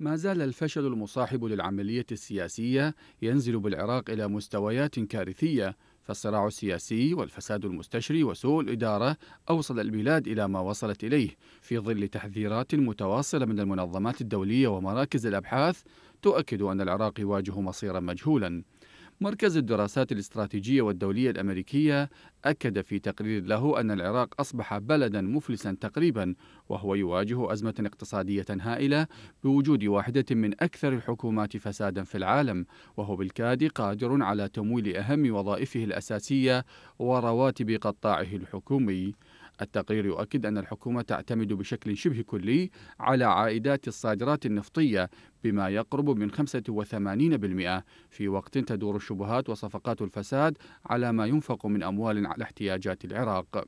ما زال الفشل المصاحب للعملية السياسية ينزل بالعراق إلى مستويات كارثية فالصراع السياسي والفساد المستشري وسوء الإدارة أوصل البلاد إلى ما وصلت إليه في ظل تحذيرات متواصلة من المنظمات الدولية ومراكز الأبحاث تؤكد أن العراق يواجه مصيرا مجهولا مركز الدراسات الاستراتيجية والدولية الأمريكية أكد في تقرير له أن العراق أصبح بلدا مفلسا تقريبا وهو يواجه أزمة اقتصادية هائلة بوجود واحدة من أكثر الحكومات فسادا في العالم وهو بالكاد قادر على تمويل أهم وظائفه الأساسية ورواتب قطاعه الحكومي التقرير يؤكد أن الحكومة تعتمد بشكل شبه كلي على عائدات الصادرات النفطية بما يقرب من 85% في وقت تدور الشبهات وصفقات الفساد على ما ينفق من أموال على احتياجات العراق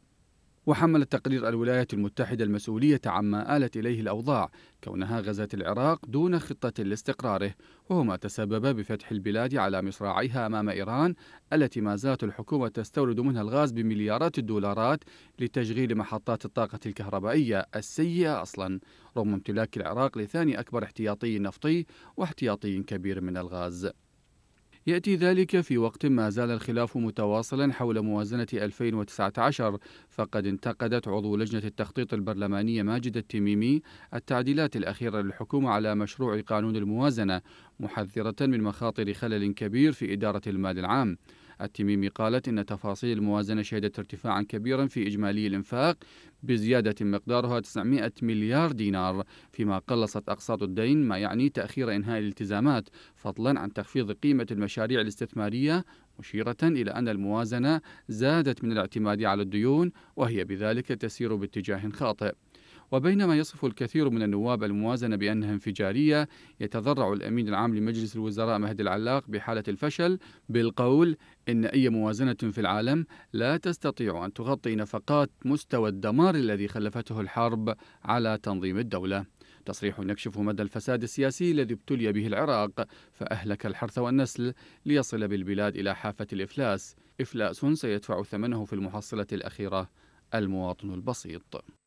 وحمل التقرير الولايات المتحدة المسؤولية عما آلت إليه الأوضاع كونها غزت العراق دون خطة لاستقراره وهو ما تسبب بفتح البلاد على مصراعيها أمام إيران التي ما زالت الحكومة تستورد منها الغاز بمليارات الدولارات لتشغيل محطات الطاقة الكهربائية السيئة أصلا رغم امتلاك العراق لثاني أكبر احتياطي نفطي واحتياطي كبير من الغاز يأتي ذلك في وقت ما زال الخلاف متواصلا حول موازنة 2019 فقد انتقدت عضو لجنة التخطيط البرلمانية ماجد التميمي التعديلات الأخيرة للحكومة على مشروع قانون الموازنة محذرة من مخاطر خلل كبير في إدارة المال العام التميمي قالت إن تفاصيل الموازنة شهدت ارتفاعا كبيرا في إجمالي الإنفاق بزيادة مقدارها 900 مليار دينار فيما قلصت أقساط الدين ما يعني تأخير إنهاء الالتزامات فضلا عن تخفيض قيمة المشاريع الاستثمارية مشيرة إلى أن الموازنة زادت من الاعتماد على الديون وهي بذلك تسير باتجاه خاطئ وبينما يصف الكثير من النواب الموازنة بأنها انفجارية يتضرع الأمين العام لمجلس الوزراء مهدي العلاق بحالة الفشل بالقول إن أي موازنة في العالم لا تستطيع أن تغطي نفقات مستوى الدمار الذي خلفته الحرب على تنظيم الدولة تصريح يكشف مدى الفساد السياسي الذي ابتلي به العراق فأهلك الحرث والنسل ليصل بالبلاد إلى حافة الإفلاس إفلاس سيدفع ثمنه في المحصلة الأخيرة المواطن البسيط